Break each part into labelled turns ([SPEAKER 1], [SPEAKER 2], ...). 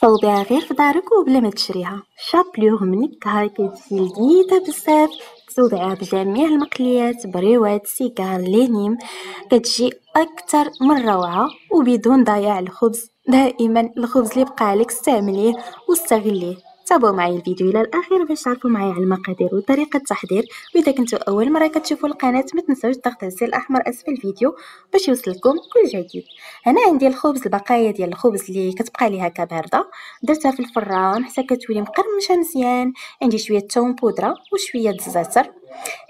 [SPEAKER 1] صوبيها غير في دارك وبلا ما تشريها شابليو منك هاي كتجي لذيذه بزاف تصوبيها بجميع المقليات بريوات سيكار لينيم كتجي اكثر من روعه وبدون ضياع الخبز دائما الخبز اللي بقى عليك استعمليه واستغليه تابعوا معي الفيديو الى الاخير باش تعرفوا معايا على المقادير وطريقه التحضير واذا كنتوا اول مره كتشوفوا القناه ما تنساوش تضغطوا على الزر الاحمر اسفل الفيديو باش يوصلكم كل جديد هنا عندي الخبز البقايا ديال الخبز اللي كتبقى لي هكا بارده درتها في الفران حتى كتولي مقرمشه مزيان عندي شويه الثوم بودره وشويه الزعتر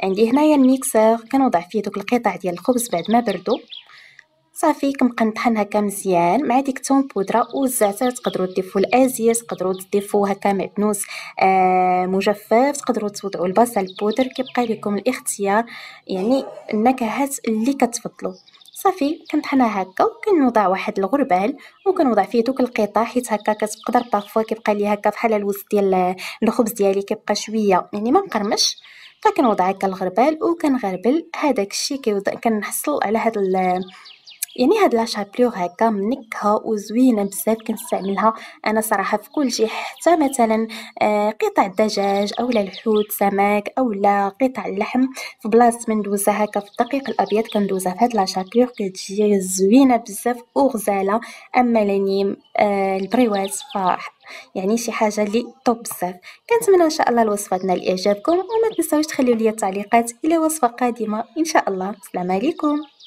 [SPEAKER 1] عندي هنايا الميكسر كنوضع فيه دوك القطع ديال الخبز بعد ما بردو صافي كنقنطحن هكا مزيان مع ديك الثوم بودره والزعتر تقدروا تضيفوا الازير تقدروا تضيفوا هكا معدنوس آه مجفف تقدروا توضعوا البصل بودر كيبقى لكم الاختيار يعني النكهات اللي كتفضلوا صافي كنطحنها هكا وكنوضع واحد الغربال وكنوضع فيه دوك القطع حيت هكا كتقدر بارفوا كيبقى لي هكا بحال الوز ديال آه، الخبز ديالي كيبقى شويه يعني ما مقرمش فكنوضع هكا الغربال وكنغربل هذاك الشيء كنحصل على هاد يعني هاد لا شابلور هكا منكهه وزوينه بزاف كنستعملها انا صراحه في كل شيء حتى مثلا آه، قطع الدجاج اولا الحوت سمك اولا قطع اللحم في بلاصه ما ندوزها هكا في الدقيق الابيض كندوزها في هاد لا شابلور كتجي زوينه بزاف وغزاله اما لاني آه، البريوات ف يعني شي حاجه اللي طوب بزاف كنتمنى ان شاء الله الوصفه تنال اعجابكم وما تنساوش تخليو لي التعليقات الى وصفه قادمه ان شاء الله السلام عليكم